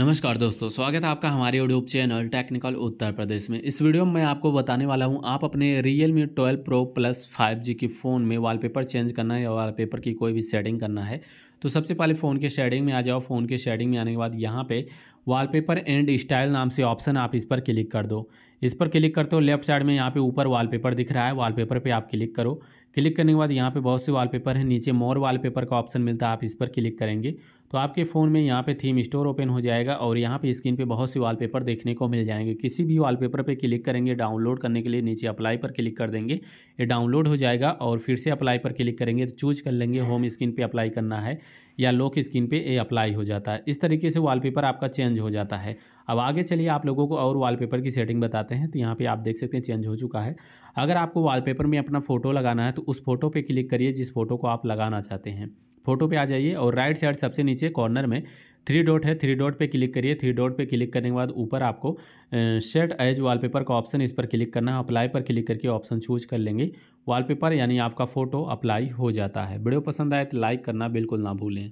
नमस्कार दोस्तों स्वागत है आपका हमारे YouTube channel technical Uttar Pradesh में इस वीडियो में मैं आपको बताने वाला हूं आप अपने Realme twelve pro plus five G के फ़ोन में वॉलपेपर चेंज करना है या वॉलपेपर की कोई भी सेटिंग करना है तो सबसे पहले फ़ोन के शेडिंग में आ जाओ फ़ोन के शेडिंग में आने के बाद यहाँ पर वॉलपेपर एंड स्टाइल नाम से ऑप्शन आप इस पर क्लिक कर दो इस पर क्लिक करते हो लेफ्ट साइड में यहाँ पे ऊपर वॉलपेपर दिख रहा है वॉलपेपर पे आप क्लिक करो क्लिक करने के बाद यहाँ पे बहुत से वॉलपेपर हैं नीचे मोर वॉलपेपर का ऑप्शन मिलता है आप इस पर क्लिक करेंगे तो आपके फ़ोन में यहाँ पे थीम स्टोर ओपन हो जाएगा और यहाँ पे स्क्रीन पे बहुत से वॉलपेपर देखने को मिल जाएंगे किसी भी वॉलपेपर पे क्लिक करेंगे डाउनलोड करने के लिए नीचे अप्लाई पर क्लिक कर देंगे ये डाउनलोड हो जाएगा और फिर से अप्लाई पर क्लिक करेंगे तो चूज कर लेंगे होम स्क्रीन पर अप्लाई करना है या लॉक स्क्रीन पे ये अप्लाई हो जाता है इस तरीके से वॉलपेपर आपका चेंज हो जाता है अब आगे चलिए आप लोगों को और वॉलपेपर की सेटिंग बताते हैं तो यहाँ पे आप देख सकते हैं चेंज हो चुका है अगर आपको वॉलपेपर में अपना फ़ोटो लगाना है तो उस फोटो पर क्लिक करिए जिस फोटो को आप लगाना चाहते हैं फोटो पर आ जाइए और राइट साइड सबसे नीचे कॉर्नर में थ्री डॉट है थ्री डॉट पे क्लिक करिए थ्री डॉट पे क्लिक करने के बाद ऊपर आपको सेट एज वॉलपेपर का ऑप्शन इस पर क्लिक करना है अप्लाई पर क्लिक करके ऑप्शन चूज कर लेंगे वॉलपेपर यानी आपका फ़ोटो अप्लाई हो जाता है वीडियो पसंद आए तो लाइक करना बिल्कुल ना भूलें